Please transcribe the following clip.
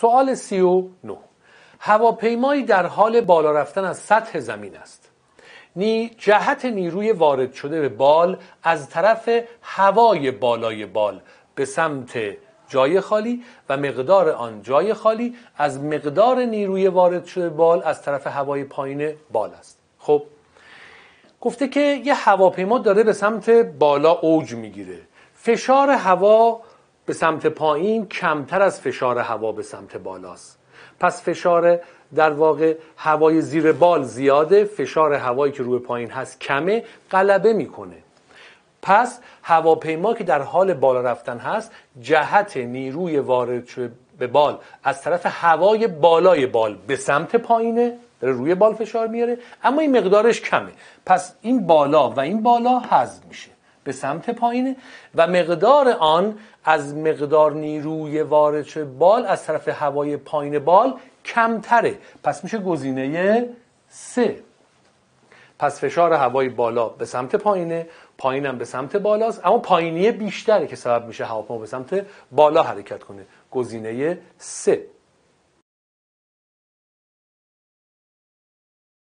سوال سی و نو. هواپیمایی در حال بالا رفتن از سطح زمین است نی جهت نیروی وارد شده به بال از طرف هوای بالای بال به سمت جای خالی و مقدار آن جای خالی از مقدار نیروی وارد شده بال از طرف هوای پایین بال است خب گفته که یه هواپیما داره به سمت بالا اوج میگیره فشار هوا به سمت پایین کمتر از فشار هوا به سمت بالاست پس فشار در واقع هوای زیر بال زیاده فشار هوایی که روی پایین هست کمه غلبه میکنه پس هواپیما که در حال بالا رفتن هست جهت نیروی وارد شده به بال از طرف هوای بالای بال به سمت پایینه داره روی بال فشار میاره اما این مقدارش کمه پس این بالا و این بالا حذف میشه به سمت پایینه و مقدار آن از مقدار نیروی وارد بال از طرف هوای پایین بال کمتره پس میشه گزینه سه پس فشار هوای بالا به سمت پایینه پایینم به سمت بالاست اما پایینی بیشتره که سبب میشه هواپیما به سمت بالا حرکت کنه گزینه سه